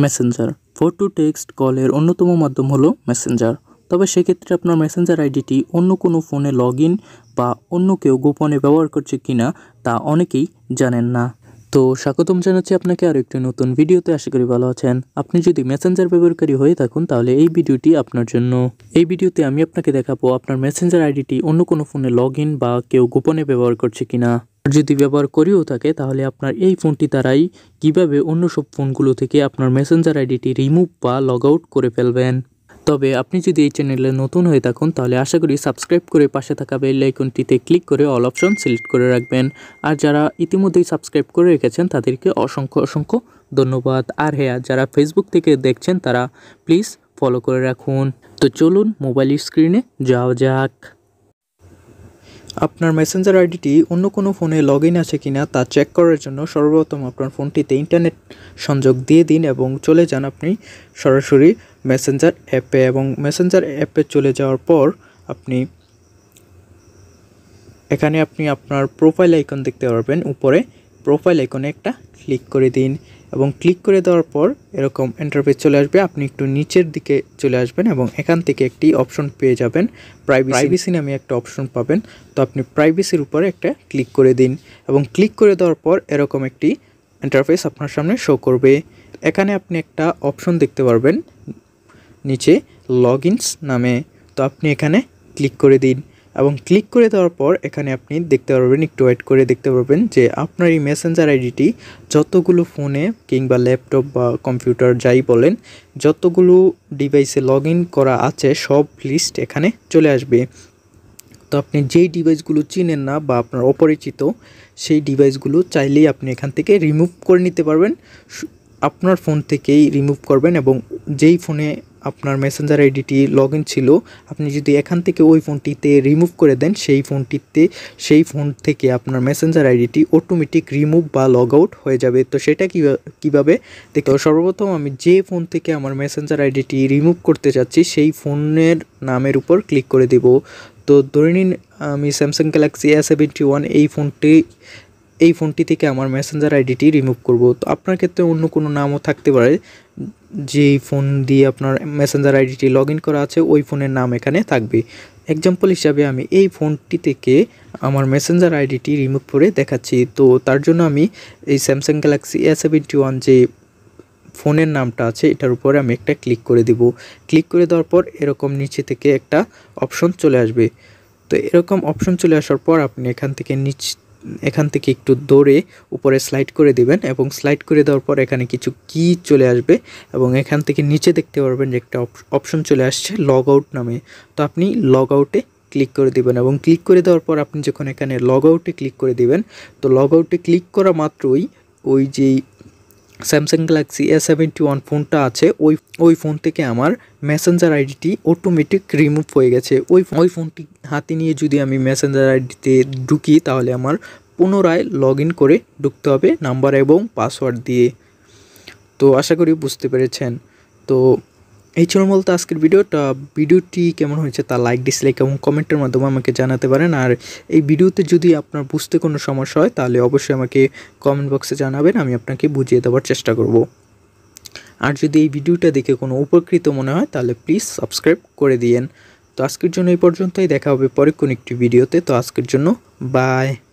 Messenger four to text কলের অন্যতম মাধ্যম হলো মেসেঞ্জার তবে সেক্ষেত্রে আপনার মেসেঞ্জার আইডিটি অন্য কোনো ফোনে লগ বা অন্য কেউ গোপনে ব্যবহার করছে কিনা তা অনেকেই জানেন না তো স্বাগতম জানাচ্ছি আপনাকে আর একটি নতুন ভিডিওতে আশা করি ভালো আছেন আপনি যদি মেসেঞ্জার ব্যবহারকারী হয়ে থাকুন তাহলে এই ভিডিওটি আপনার জন্য এই ভিডিওতে আমি আপনাকে দেখাবো আপনার মেসেঞ্জার আইডিটি অন্য কোনো ফোনে লগ বা কেউ গোপনে ব্যবহার করছে কিনা যদি ব্যবহার করেও থাকে তাহলে আপনার এই ফোনটি দ্বারাই কিভাবে অন্য সব ফোনগুলো থেকে আপনার মেসেঞ্জার আইডিটি রিমুভ বা লগ আউট করে ফেলবেন তবে আপনি যদি এই চ্যানেলে নতুন হয়ে থাকুন তাহলে আশা করি সাবস্ক্রাইব করে পাশে থাকা বেল আইকনটিতে ক্লিক করে অল অপশন সিলেক্ট করে রাখবেন আর যারা ইতিমধ্যেই সাবস্ক্রাইব করে রেখেছেন তাদেরকে অসংখ্য অসংখ্য ধন্যবাদ আর হ্যাঁ যারা ফেসবুক থেকে দেখছেন তারা প্লিজ ফলো করে রাখুন তো চলুন মোবাইল স্ক্রিনে যাওয়া যাক আপনার মেসেঞ্জার আইডিটি অন্য কোনো ফোনে লগ ইন আছে কিনা তা চেক করার জন্য সর্বপ্রথম আপনার ফোনটিতে ইন্টারনেট সংযোগ দিয়ে দিন এবং চলে যান আপনি সরাসরি মেসেঞ্জার অ্যাপে এবং মেসেঞ্জার অ্যাপে চলে যাওয়ার পর আপনি এখানে আপনি আপনার প্রোফাইল আইকন দেখতে পারবেন উপরে প্রোফাইল আইকনে একটা ক্লিক করে দিন এবং ক্লিক করে দেওয়ার পর এরকম এন্টারপেজ চলে আসবে আপনি একটু নিচের দিকে চলে আসবেন এবং এখান থেকে একটি অপশন পেয়ে যাবেন প্রাইভেসি নামে একটা অপশন পাবেন তো আপনি প্রাইভেসির উপরে একটা ক্লিক করে দিন এবং ক্লিক করে দেওয়ার পর এরকম একটি ইন্টারফেস আপনার সামনে শো করবে এখানে আপনি একটা অপশন দেখতে পারবেন নিচে লগ নামে তো আপনি এখানে ক্লিক করে দিন এবং ক্লিক করে দেওয়ার পর এখানে আপনি দেখতে পারবেন একটু ওয়েট করে দেখতে পারবেন যে আপনার এই মেসেঞ্জার আইডিটি যতগুলো ফোনে কিংবা ল্যাপটপ বা কম্পিউটার যাই বলেন যতগুলো ডিভাইসে লগ করা আছে সব লিস্ট এখানে চলে আসবে তো আপনি যেই ডিভাইসগুলো চিনেন না বা আপনার অপরিচিত সেই ডিভাইসগুলো চাইলেই আপনি এখান থেকে রিমুভ করে নিতে পারবেন আপনার ফোন থেকেই রিমুভ করবেন এবং যেই ফোনে আপনার মেসেঞ্জার আইডিটি লগ ছিল আপনি যদি এখান থেকে ওই ফোনটিতে রিমুভ করে দেন সেই ফোনটিতে সেই ফোন থেকে আপনার মেসেঞ্জার আইডিটি অটোমেটিক রিমুভ বা লগ আউট হয়ে যাবে তো সেটা কীভাবে দেখ সর্বপ্রথম আমি যে ফোন থেকে আমার মেসেঞ্জার আইডিটি রিমুভ করতে চাচ্ছি সেই ফোনের নামের উপর ক্লিক করে দেব তো ধরে নিন আমি Samsung Galaxy A seventy one এই ফোনটি এই ফোনটি থেকে আমার মেসেঞ্জার আইডিটি রিমুভ করব তো আপনার ক্ষেত্রে অন্য কোনো নামও থাকতে পারে যেই ফোন দিয়ে আপনার মেসেঞ্জার আইডিটি লগ করা আছে ওই ফোনের নাম এখানে থাকবে এক্সাম্পল হিসাবে আমি এই ফোনটি থেকে আমার মেসেঞ্জার আইডিটি রিমুভ করে দেখাচ্ছি তো তার জন্য আমি এই Samsung Galaxy A seventy one যে ফোনের নামটা আছে এটার উপরে আমি একটা ক্লিক করে দিব ক্লিক করে দেওয়ার পর এরকম নিচে থেকে একটা অপশন চলে আসবে তো এরকম অপশন চলে আসার পর আপনি এখান থেকে নিচ এখান থেকে একটু দৌড়ে উপরে স্লাইড করে দিবেন এবং স্লাইড করে দেওয়ার পর এখানে কিছু কি চলে আসবে এবং এখান থেকে নিচে দেখতে পারবেন যে একটা অপশন চলে আসছে লগ আউট নামে তো আপনি লগ আউটে ক্লিক করে দিবেন এবং ক্লিক করে দেওয়ার পর আপনি যখন এখানে লগ আউটে ক্লিক করে দিবেন তো লগ আউটে ক্লিক করা মাত্রই ওই যেই Samsung Galaxy A seventy one ফোনটা আছে ওই ওই ফোন থেকে আমার মেসেঞ্জার আইডিটি অটোমেটিক রিমুভ হয়ে গেছে ওই ওই ফোনটি হাতে নিয়ে যদি আমি মেসেঞ্জার আইডিতে ঢুকি তাহলে আমার পুনরায় লগ করে ঢুকতে হবে নাম্বার এবং পাসওয়ার্ড দিয়ে তো আশা করি বুঝতে পেরেছেন তো এই ছিল মূলত আজকের ভিডিওটা ভিডিওটি কেমন হয়েছে তা লাইক ডিসলাইক এবং কমেন্টের মাধ্যমে আমাকে জানাতে পারেন আর এই ভিডিওতে যদি আপনার বুঝতে কোনো সমস্যা হয় তাহলে অবশ্যই আমাকে কমেন্ট বক্সে জানাবেন আমি আপনাকে বুঝিয়ে দেওয়ার চেষ্টা করব আর যদি এই ভিডিওটা দেখে কোনো উপকৃত মনে হয় তাহলে প্লিজ সাবস্ক্রাইব করে দিয়েন তো আজকের জন্য এই পর্যন্তই দেখা হবে পরে কোনো একটি ভিডিওতে তো আজকের জন্য বাই